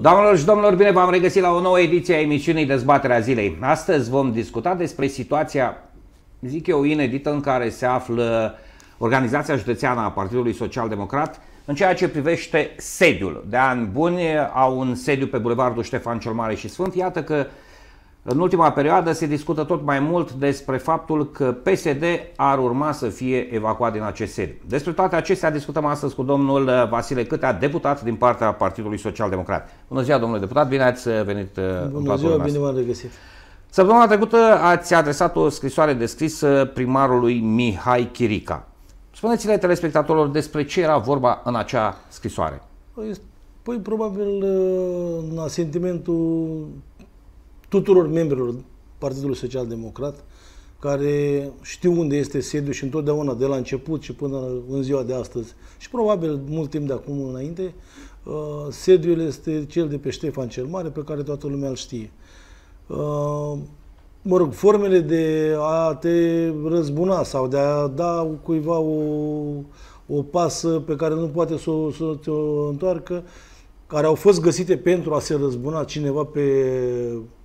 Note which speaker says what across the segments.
Speaker 1: Doamnelor și domnilor, bine v-am regăsit la o nouă ediție a emisiunii Dezbaterea Zilei. Astăzi vom discuta despre situația, zic eu, inedită în care se află Organizația Județeană a Partidului Social Democrat în ceea ce privește sediul. De ani buni au un sediu pe Bulevardul Ștefan cel Mare și Sfânt. Iată că în ultima perioadă se discută tot mai mult despre faptul că PSD ar urma să fie evacuat din acest sediu. Despre toate acestea discutăm astăzi cu domnul Vasile Câtea, deputat din partea Partidului Social Democrat. Bună ziua, domnule deputat, bine ați uh, venit uh, Bună în ziua, bine v-am regăsit. Săptămâna trecută ați adresat o scrisoare descrisă primarului Mihai Chirica. Spuneți-le telespectatorilor despre ce era vorba în acea scrisoare.
Speaker 2: Păi, păi probabil, uh, na, sentimentul tuturor membrilor Partidului Social Democrat, care știu unde este sediu și întotdeauna, de la început și până în ziua de astăzi, și probabil mult timp de acum înainte, uh, sediul este cel de pe Ștefan cel Mare, pe care toată lumea îl știe. Uh, mă rog, formele de a te răzbuna sau de a da cuiva o, o pasă pe care nu poate să, să te o întoarcă, care au fost găsite pentru a se răzbuna cineva pe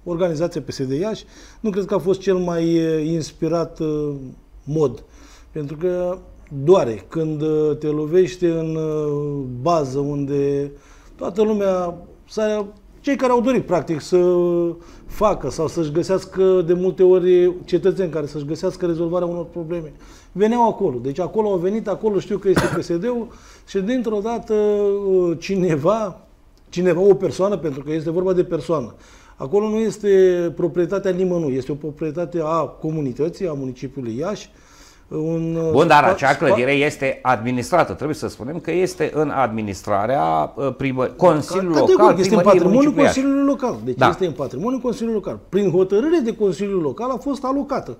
Speaker 2: organizația PSD Iași, nu cred că a fost cel mai inspirat mod. Pentru că doare când te lovește în bază unde toată lumea, cei care au dorit practic să facă sau să-și găsească de multe ori cetățeni care să-și găsească rezolvarea unor probleme, veneau acolo. Deci acolo au venit, acolo știu că este PSD-ul și dintr-o dată cineva cineva, o persoană, pentru că este vorba de persoană. Acolo nu este proprietatea nimănui, este o proprietate a comunității, a municipiului Iași. Un uh, Bun, dar acea clădire
Speaker 1: este administrată, trebuie să spunem că este în administrarea uh, primă, Consiliului Local. Categoric, este în patrimoniul Consiliului
Speaker 2: Local. Deci da. este în patrimoniul Consiliului Local. Prin hotărâre de Consiliul Local a fost alocată.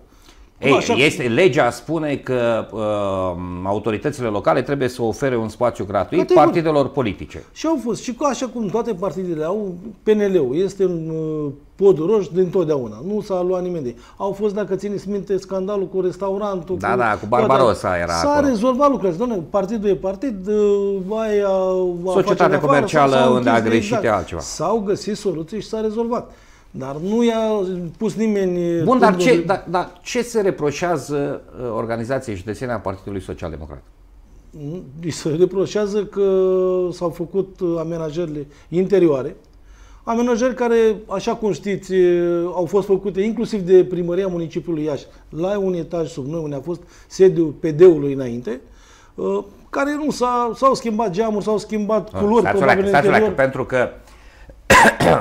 Speaker 2: Ei, așa... este,
Speaker 1: legea spune că uh, autoritățile locale trebuie să ofere un spațiu gratuit Categoric. partidelor politice.
Speaker 2: Și au fost. Și așa cum toate partidele au, PNL-ul este un uh, pod roș din totdeauna. Nu s-a luat nimeni de Au fost, dacă țineți minte, scandalul cu restaurantul. Da, cu, da, cu Barbarosa era S-a acolo. rezolvat lucrurile. Doamne, partidul e partid, uh, aia... Societatea comercială afară, unde a greșit exact. altceva. S-au găsit soluții și s-a rezolvat. Dar nu i-a pus nimeni... Uh, Bun, dar ce,
Speaker 1: da, da, ce se reproșează uh, organizației județene a Partidului Social Democrat?
Speaker 2: Îi se reproșează că s-au făcut uh, amenajările interioare, amenajări care, așa cum știți, au fost făcute inclusiv de primăria municipiului Iași, la un etaj sub noi, unde a fost sediul PD-ului înainte, care nu s au schimbat geamuri, s-au schimbat ah, culori. Stați o
Speaker 1: pentru că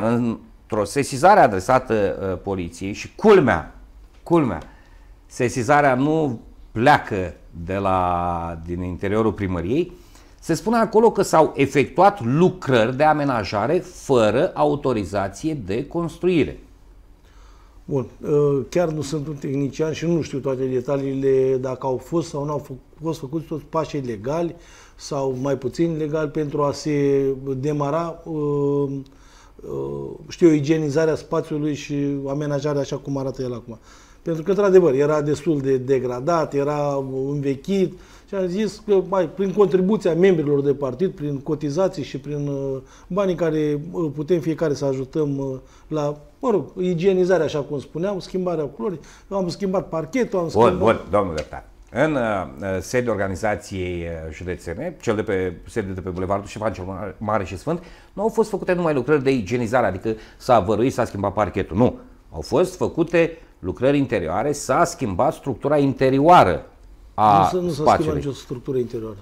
Speaker 1: în într-o sesizare adresată uh, poliției și culmea, culmea, sesizarea nu pleacă de la, din interiorul primăriei, se spune acolo că s-au efectuat lucrări de amenajare fără autorizație de construire.
Speaker 2: Bun, uh, chiar nu sunt un tehnician și nu știu toate detaliile dacă au fost sau nu au fost făcuți toți pașii legali sau mai puțin legali pentru a se demara uh, Uh, știu igienizarea spațiului și amenajarea așa cum arată el acum. Pentru că, într-adevăr, era destul de degradat, era învechit și am zis că, mai, prin contribuția membrilor de partid, prin cotizații și prin uh, banii care uh, putem fiecare să ajutăm la, mă rog, igienizarea, așa cum spuneam, schimbarea culorii, am schimbat parchetul, am schimbat... Bun, bun,
Speaker 1: domnul Bertan în uh, uh, sediul organizației uh, județene, cel de pe sediul de pe Bulevardul Șefan cel Mare și Sfânt, nu au fost făcute numai lucrări de igienizare, adică s-a văruit, s-a schimbat parchetul. Nu. Au fost făcute lucrări interioare, s-a schimbat structura interioară a nu, nu s-a schimbat nicio
Speaker 2: structură interioară.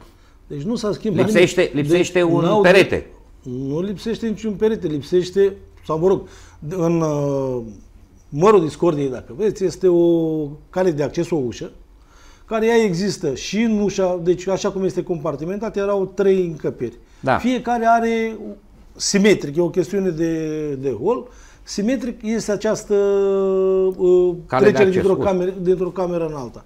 Speaker 2: Deci nu s-a schimbat Lipsește, nimic. lipsește deci, un perete. Nu lipsește niciun perete, lipsește, sau mă rog, în mărul discordiei, dacă vezi, este o cale de acces, o ușă, care ea există și în ușa, deci așa cum este compartimentat, erau trei încăperi. Da. Fiecare are simetric, e o chestiune de, de hol. Simetric este această uh, trecere dintr-o cameră, dintr cameră în alta.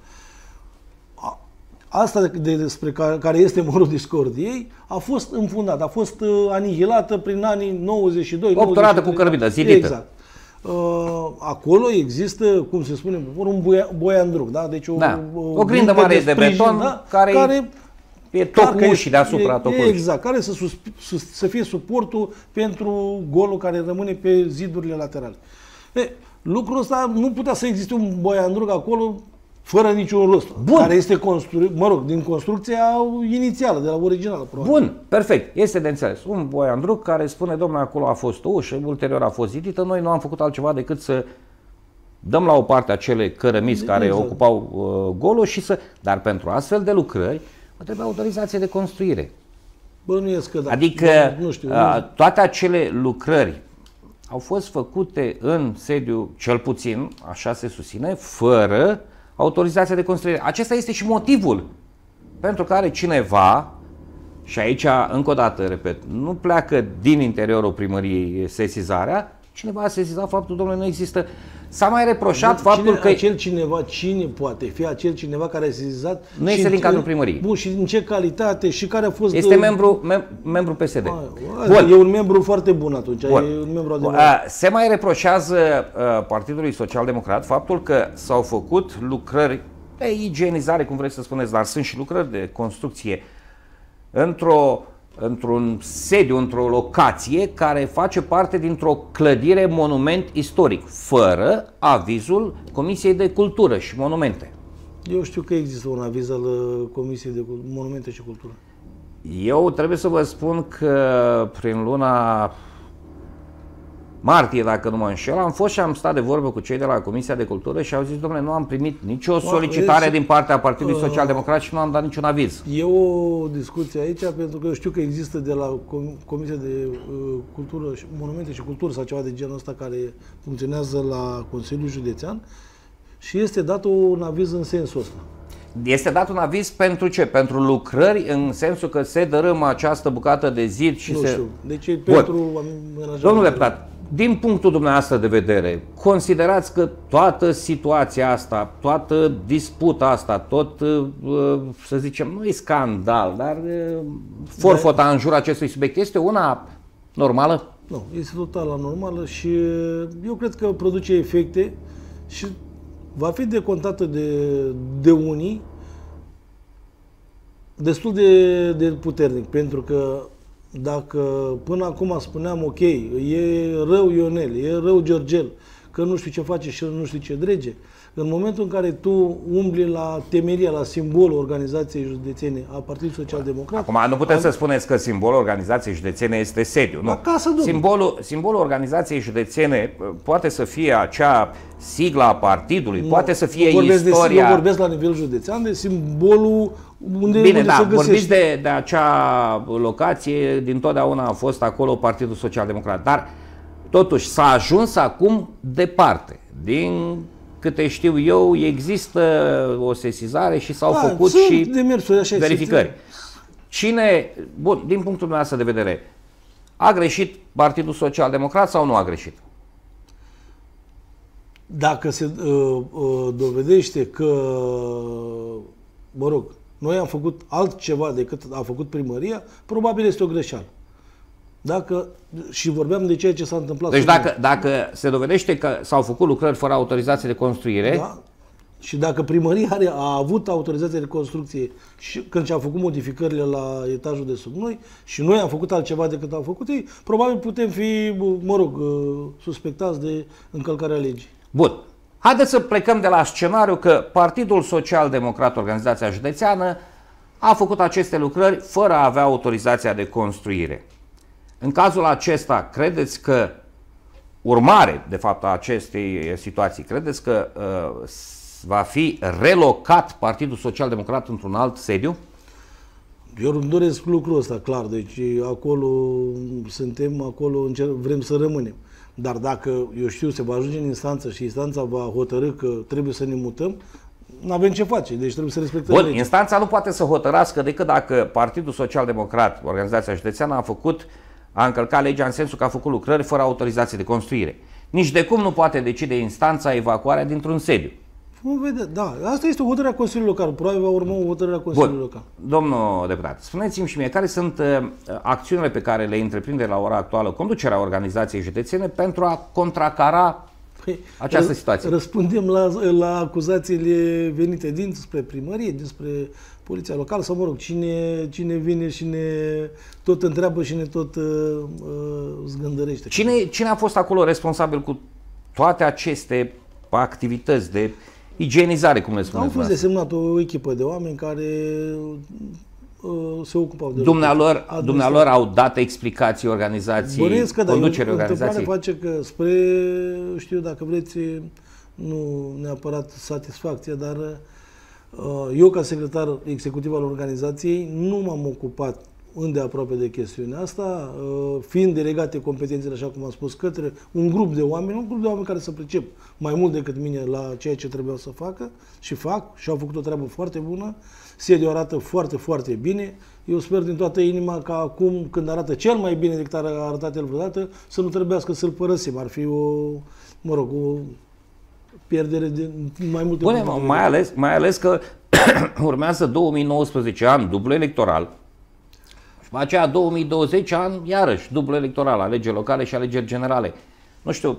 Speaker 2: Asta de, despre care, care este morul discordiei a fost înfundat, a fost uh, anihilată prin anii 92 Opturată cu cărămidă, zilită. Exact. Uh, acolo există, cum se spune, un boiandruc, da? Deci o, da. o, o grindă mare de, sprijin, de beton da? care, care e tocușii deasupra e, Exact, care să, sus, să, să fie suportul pentru golul care rămâne pe zidurile laterale. E, lucrul ăsta nu putea să existe un boiandruc acolo fără niciun rost. Bun. Care este construit, mă rog, din construcția inițială, de la originală, probabil. Bun,
Speaker 1: perfect. Este de înțeles.
Speaker 2: Un Andruc care spune, domnule, acolo a
Speaker 1: fost o ușă, ulterior a fost zidită, noi nu am făcut altceva decât să dăm la o parte acele cărămiți care exact. ocupau uh, golul și să... Dar pentru astfel de lucrări, trebuie autorizație de construire.
Speaker 2: Bănuiesc că da. Adică nu, nu știu, uh,
Speaker 1: toate acele lucrări au fost făcute în sediu, cel puțin, așa se susține, fără uh, autorizația de construire. Acesta este și motivul pentru care cineva, și aici încă o dată repet, nu pleacă din interiorul primăriei sesizarea,
Speaker 2: Cineva a sesizat faptul, domnule, nu există. S-a mai reproșat de, faptul cine, că... Acel cineva, cine poate fi acel cineva care a sesizat... Nu este din cadrul primăriei. Bun, și în ce calitate și care a fost... Este de... membru, mem, membru PSD. A, a, bun. E un membru foarte bun atunci, bun. e un membru bun. A,
Speaker 1: se mai reproșează a, Partidului Social Democrat faptul că s-au făcut lucrări de igienizare, cum vreți să spuneți, dar sunt și lucrări de construcție într-o într-un sediu, într-o locație care face parte dintr-o clădire monument istoric, fără avizul Comisiei de Cultură și Monumente.
Speaker 2: Eu știu că există un aviz al uh, Comisiei de Monumente și Cultură.
Speaker 1: Eu trebuie să vă spun că prin luna martie, dacă nu mă înșel, am fost și am stat de vorbă cu cei de la Comisia de Cultură și au zis, domnule, nu am primit nicio solicitare Bă, din partea Partidului uh, ă. Social Democrat și nu am dat niciun aviz.
Speaker 2: E o discuție aici, pentru că știu că există de la Comisia de uh, Cultură, și Monumente și Cultură sau ceva de genul ăsta care funcționează la Consiliul Județean și este dat un aviz în sensul ăsta.
Speaker 1: Este dat un aviz pentru ce? Pentru lucrări în sensul că se dărâmă această bucată de zid și nu se... știu. Deci e pentru
Speaker 2: Domnule deputat,
Speaker 1: din punctul dumneavoastră de vedere, considerați că toată situația asta, toată disputa asta, tot, uh, uh, să zicem, nu e scandal, dar uh, forfota da. în jur acestui subiect este una normală? Nu, este
Speaker 2: total anormală și eu cred că produce efecte și va fi decontată de, de unii destul de, de puternic, pentru că dacă până acum spuneam, ok, e rău Ionel, e rău Georgel, că nu știu ce face și nu știu ce drege, în momentul în care tu umbli la temeria, la simbolul organizației județene a Partidului Social Democrat... Acum
Speaker 1: nu putem am... să spuneți că simbolul organizației județene este sediu, nu? Acasă, simbolul, simbolul organizației județene uh, poate să fie acea sigla a partidului, nu, poate să fie nu istoria... De, nu vorbesc
Speaker 2: la nivel județean, de simbolul unde, Bine, unde da, se găsește. vorbiți
Speaker 1: de, de acea locație, din totdeauna a fost acolo Partidul Social Democrat, dar totuși s-a ajuns acum departe, din câte știu eu, există o sesizare și s-au da, făcut și demersuri, așa verificări. Cine, bun, din punctul meu de vedere, a greșit Partidul Social Democrat sau nu a greșit?
Speaker 2: Dacă se uh, uh, dovedește că, mă rog, noi am făcut altceva decât a făcut primăria, probabil este o greșeală dacă, și vorbeam de ceea ce s-a întâmplat. Deci dacă,
Speaker 1: dacă se dovedește că s-au făcut lucrări fără autorizație de construire... Da.
Speaker 2: Și dacă primăria are, a avut autorizație de construcție și când și-a făcut modificările la etajul de sub noi și noi am făcut altceva decât au făcut ei, probabil putem fi, mă rog, uh, suspectați de încălcarea legii. Bun. Haideți să plecăm de la
Speaker 1: scenariu că Partidul Social Democrat, organizația județeană, a făcut aceste lucrări fără a avea autorizația de construire. În cazul acesta, credeți că urmare, de fapt, a acestei situații, credeți că uh, va fi relocat Partidul Social Democrat într-un alt sediu?
Speaker 2: Eu îmi doresc lucrul ăsta, clar. Deci acolo suntem, acolo vrem să rămânem. Dar dacă, eu știu, se va ajunge în instanță și instanța va hotărâ că trebuie să ne mutăm, nu avem ce face, deci trebuie să respectăm Bun, legea.
Speaker 1: instanța nu poate să hotărască decât dacă Partidul Social Democrat, Organizația Județeană, a făcut uh, a încălcat legea în sensul că a făcut lucrări fără autorizație de construire. Nici de cum nu poate decide instanța evacuarea dintr-un sediu.
Speaker 2: Nu vede, da, asta este hotărârea Consiliului Local. Probabil va urma o hotărâre a Consiliului Bun. Local.
Speaker 1: Domnul deputat, spuneți-mi și mie care sunt uh, acțiunile pe care le întreprinde la ora actuală conducerea organizației județene pentru a contracara Păi, Această situație.
Speaker 2: Răspundem la, la acuzațiile venite dinspre primărie, dinspre poliția locală sau, mă rog, cine, cine vine și ne tot întreabă și ne tot uh, uh, zgândărește.
Speaker 1: Cine, cine a fost acolo responsabil cu toate aceste activități de igienizare, cum le spuneți Am fost
Speaker 2: desemnat o echipă de oameni care Uh, se ocupau de dumnealor, dumnealor au
Speaker 1: dat explicații organizației, Bănuiesc că, da, conducerea organizației.
Speaker 2: face că spre, știu dacă vreți, nu neapărat satisfacție, dar uh, eu ca secretar executiv al organizației nu m-am ocupat unde aproape de chestiunea asta, uh, fiind delegate competențele, așa cum am spus, către un grup de oameni, un grup de oameni care să pricep mai mult decât mine la ceea ce trebuiau să facă și fac și au făcut o treabă foarte bună, sediul arată foarte, foarte bine. Eu sper din toată inima că acum, când arată cel mai bine decât a arătat el vreodată, să nu trebuiască să-l părăsim. Ar fi o, mă rog, o pierdere de mai multe... Bune, mai ales,
Speaker 1: mai ales că urmează 2019 an dublu electoral, aceea 2020 an, iarăși, dublu electoral, alegeri locale și alegeri generale. Nu știu,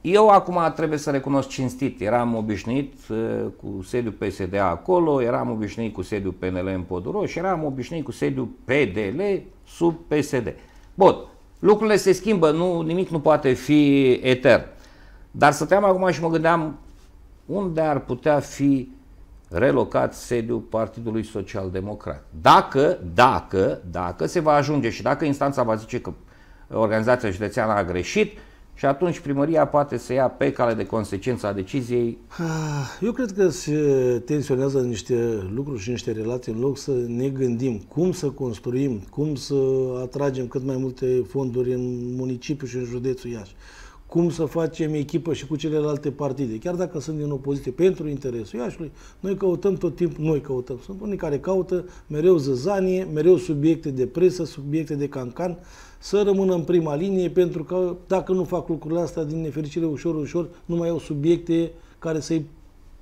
Speaker 1: eu acum trebuie să recunosc cinstit, eram obișnuit uh, cu sediul PSD acolo, eram obișnuit cu sediul PNL în Poduro și eram obișnuit cu sediul PDL sub PSD. Bun, lucrurile se schimbă, nu, nimic nu poate fi etern. Dar stăteam acum și mă gândeam unde ar putea fi relocat sediul Partidului Social Democrat. Dacă, dacă, dacă se va ajunge și dacă instanța va zice că organizația județeană a greșit, și atunci primăria poate să ia pe cale de consecință a deciziei?
Speaker 2: Ah, eu cred că se tensionează niște lucruri și niște relații în loc să ne gândim cum să construim, cum să atragem cât mai multe fonduri în municipiu și în județul Iași cum să facem echipă și cu celelalte partide, chiar dacă sunt din opoziție, pentru interesul Iașului, noi căutăm tot timpul, noi căutăm. Sunt unii care caută mereu zăzanie, mereu subiecte de presă, subiecte de cancan, să rămână în prima linie, pentru că dacă nu fac lucrurile astea, din nefericire, ușor, ușor, nu mai au subiecte care să-i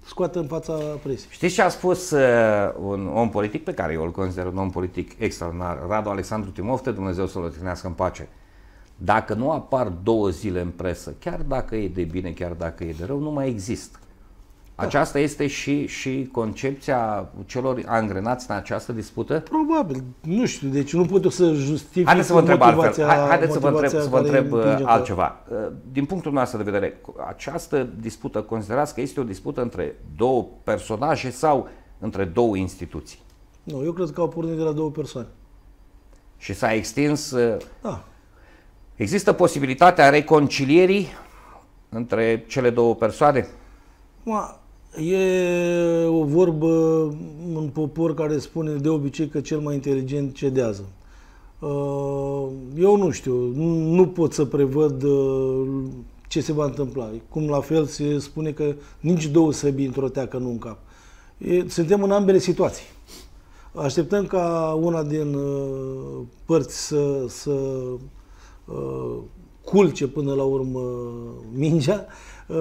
Speaker 2: scoată în fața presiei.
Speaker 1: Știți ce a spus uh, un om politic pe care eu îl consider un om politic extraordinar, Radu Alexandru Timofte, Dumnezeu să-l în pace. Dacă nu apar două zile în presă, chiar dacă e de bine, chiar dacă e de rău, nu mai există. Da. Aceasta este și, și concepția celor angrenați în această dispută?
Speaker 2: Probabil, nu știu, deci nu pot să justific Haideți să vă întreb altfel, haideți să vă întreb, să vă întreb uh, altceva.
Speaker 1: Uh, din punctul nostru de vedere, această dispută considerați că este o dispută între două personaje sau între două instituții?
Speaker 2: Nu, eu cred că au pornit de la două persoane.
Speaker 1: Și s-a extins... Uh, da Există posibilitatea reconcilierii între cele două persoane?
Speaker 2: Ma, e o vorbă în popor care spune de obicei că cel mai inteligent cedează. Uh, eu nu știu, nu pot să prevăd uh, ce se va întâmpla. Cum la fel se spune că nici două săbii într-o teacă nu în cap. Suntem în ambele situații. Așteptăm ca una din uh, părți să, să Uh, culce până la urmă mingea. Uh,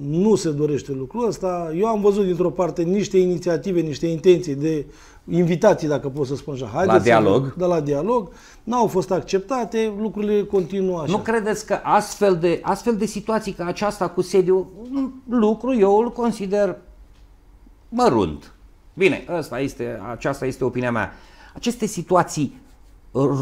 Speaker 2: nu se dorește lucrul ăsta. Eu am văzut dintr-o parte niște inițiative, niște intenții de invitații, dacă pot să spun așa. Haideți la dialog. De da, la dialog. N-au fost acceptate, lucrurile continuă așa. Nu credeți că
Speaker 1: astfel de, astfel de situații ca aceasta cu sediu, lucru eu îl consider mărunt. Bine, asta este, aceasta este opinia mea. Aceste situații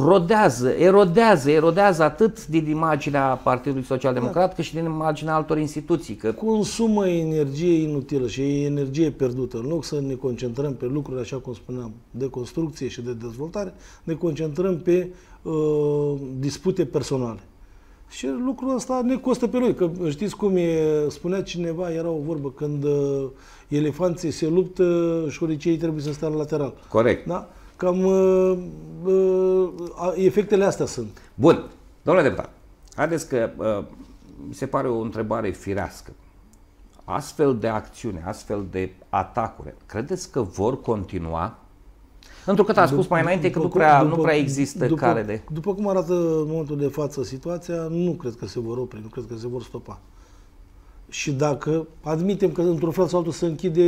Speaker 1: rodează, erodează, erodează atât din imaginea Partidului Social Democrat da. cât și din imaginea altor instituții. Că...
Speaker 2: Consumă energie inutilă și energie pierdută. În loc să ne concentrăm pe lucruri, așa cum spuneam, de construcție și de dezvoltare, ne concentrăm pe uh, dispute personale. Și lucrul ăsta ne costă pe noi, că știți cum e, spunea cineva, era o vorbă, când uh, elefanții se luptă, șoricei trebuie să stea la lateral. Corect. Da? Cam uh, uh, efectele astea sunt.
Speaker 1: Bun. Domnule deputat, haideți că uh, mi se pare o întrebare firească. Astfel de acțiune, astfel de atacuri, credeți că vor continua?
Speaker 2: Pentru că a spus mai înainte că nu prea, după, nu prea există după, care de... După cum arată în momentul de față situația, nu cred că se vor opri, nu cred că se vor stopa. Și dacă admitem că într-un fel sau altul se închide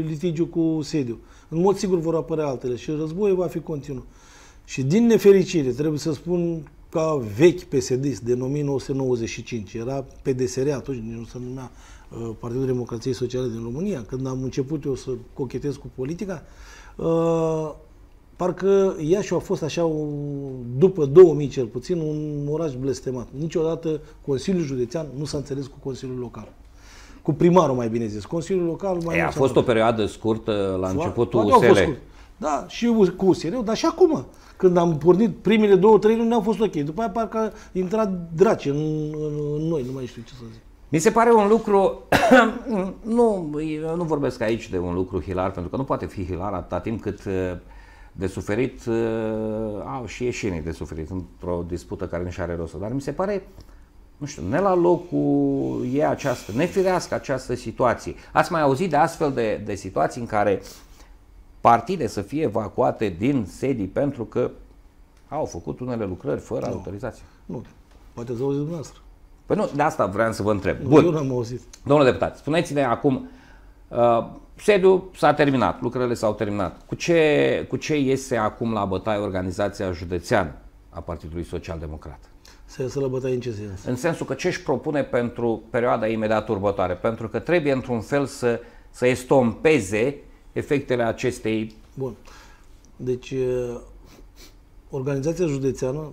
Speaker 2: litigiul cu sediu, în mod sigur vor apărea altele și războiul va fi continuu. Și din nefericire, trebuie să spun ca vechi PSD de 1995, era PDSR atunci, nu se numea uh, Partidul Democrației Sociale din România, când am început eu să cochetez cu politica, uh, parcă parcă și a fost așa, după 2000 cel puțin, un oraș blestemat. Niciodată Consiliul Județean nu s-a înțeles cu Consiliul Local cu primarul, mai bine zis, Consiliul Local. Mai e, a fost o
Speaker 1: perioadă scurtă la începutul USL.
Speaker 2: Da, și cu usr dar și acum. Când am pornit, primele două, trei luni au fost ok. După aia parcă a intrat draci în, în, în noi, nu mai știu ce să zic. Mi se pare un lucru, nu,
Speaker 1: nu vorbesc aici de un lucru hilar, pentru că nu poate fi hilar atâta timp cât uh, de suferit uh, au și ieșinii de suferit într-o dispută care nu și are rost. Dar mi se pare uh, nu știu, ne la locul e această, nefirească această situație. Ați mai auzit de astfel de, de situații în care partide să fie evacuate din sedii pentru că au făcut unele lucrări fără nu. autorizație?
Speaker 2: Nu, poate ați
Speaker 1: auzit dumneavoastră. Păi nu, de asta vreau să vă întreb. Nu, Bun. Eu n-am auzit. Domnule deputat, spuneți-ne acum, uh, sediul s-a terminat, lucrările s-au terminat. Cu ce, cu ce iese acum la bătaie organizația județeană a Partidului Social Democrat?
Speaker 2: Să iasă la bătaie în ce sens? În
Speaker 1: sensul că ce își propune pentru perioada imediat următoare? Pentru că trebuie într-un fel să, să estompeze efectele acestei...
Speaker 2: Bun. Deci, organizația județeană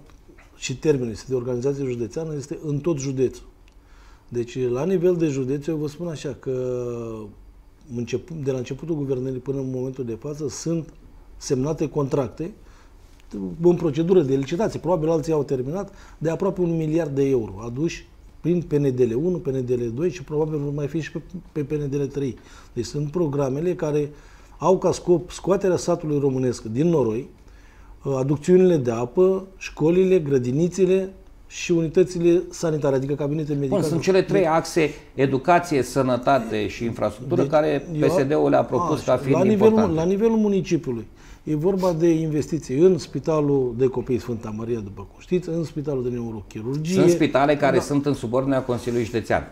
Speaker 2: și termenul este de organizație județeană este în tot județul. Deci, la nivel de județ, eu vă spun așa că de la începutul guvernării până în momentul de față sunt semnate contracte uh, în procedură de licitație, probabil alții au terminat, de aproape un miliard de euro aduși prin PNDL 1, PNDL 2 și probabil vor mai fi și pe, pe PNDL 3. Deci sunt programele care au ca scop scoaterea satului românesc din noroi, aducțiunile de apă, școlile, grădinițele și unitățile sanitare, adică cabinete medicale. Bun, sunt cele trei deci-
Speaker 1: axe, educație, sănătate și infrastructură, deci, care PSD-ul le-a propus a, ca fiind la nivelul, importante.
Speaker 2: La nivelul municipiului, E vorba de investiții în Spitalul de Copii Sfânta Maria, după cum știți, în Spitalul de Neurochirurgie. Sunt spitale care da.
Speaker 1: sunt în subordinea Consiliului Județean.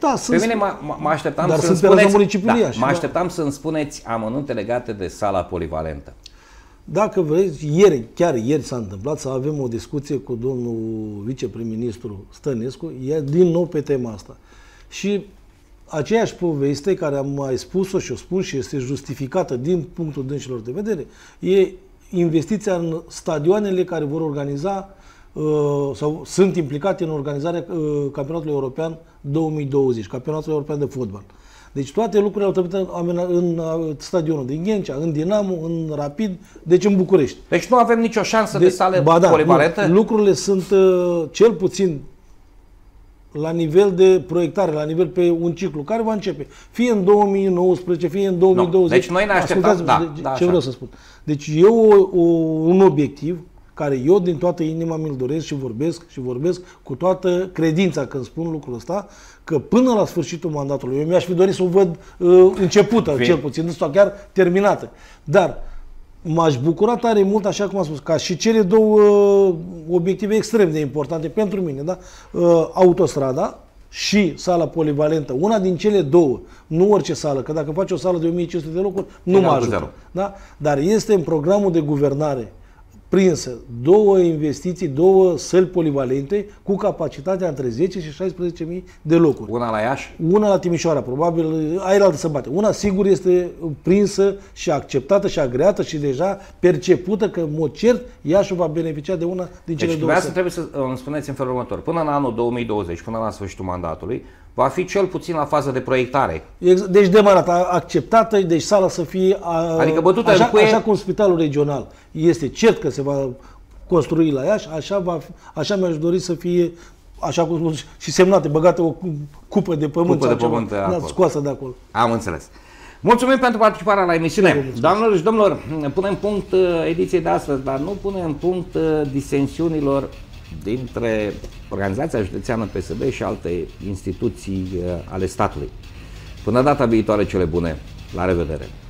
Speaker 2: Da, sunt, pe mine mă așteptam dar să spuneți, municipiului da, mă da. așteptam
Speaker 1: să îmi spuneți amănunte legate de sala polivalentă.
Speaker 2: Dacă vreți, ieri, chiar ieri s-a întâmplat să avem o discuție cu domnul viceprim-ministru Stănescu, E din nou pe tema asta. Și aceeași poveste care am mai spus-o și o spun și este justificată din punctul dânșilor de vedere, e investiția în stadioanele care vor organiza uh, sau sunt implicate în organizarea uh, campionatului european 2020, campionatul european de fotbal. Deci toate lucrurile au trebuit în, în, uh, stadionul din Ghencea, în Dinamo, în Rapid, deci în București. Deci nu avem nicio șansă de, de sale ba da, polivalentă? Nu, lucrurile sunt cel puțin la nivel de proiectare, la nivel pe un ciclu, care va începe, fie în 2019, fie în 2020. No. Deci noi ne așteptăm, da, de, deci, da, ce așa. vreau să spun. Deci eu o, o, un obiectiv care eu din toată inima mi-l doresc și vorbesc și vorbesc cu toată credința când spun lucrul ăsta, că până la sfârșitul mandatului, eu mi-aș fi dorit să o văd uh, începută, Fii. cel puțin, nu chiar terminată. Dar m-aș bucura tare mult, așa cum am spus, ca și cele două uh, obiective extrem de importante pentru mine, da? Uh, autostrada și sala polivalentă, una din cele două, nu orice sală, că dacă faci o sală de 1500 de locuri, nu mă ajută. Da? Dar este în programul de guvernare prinsă două investiții, două săli polivalente cu capacitatea între 10 și 16.000 de locuri. Una la Iași? Una la Timișoara, probabil, la să bate. Una sigur este prinsă și acceptată și agreată și deja percepută că, în mod cert, Iașiul va beneficia de una din deci cele deci, două Deci,
Speaker 1: trebuie să îmi spuneți în felul următor. Până în anul 2020, până la sfârșitul mandatului, va fi cel puțin la fază de proiectare.
Speaker 2: Deci demarat, acceptată, deci sala să fie a, adică bătută așa, în cuie... așa cum spitalul regional este cert că se va construi la Iași, așa, va, așa mi-aș dori să fie așa cum și semnate, băgate o cupă de pământ, cupă de pământ pământ acolo. scoasă de acolo. Am înțeles.
Speaker 1: Mulțumim pentru participarea la emisiune. Doamnelor și domnilor, punem punct uh, ediției de astăzi, dar nu punem punct uh, disensiunilor dintre organizația județeană PSD și alte instituții uh, ale statului. Până data viitoare, cele bune! La revedere!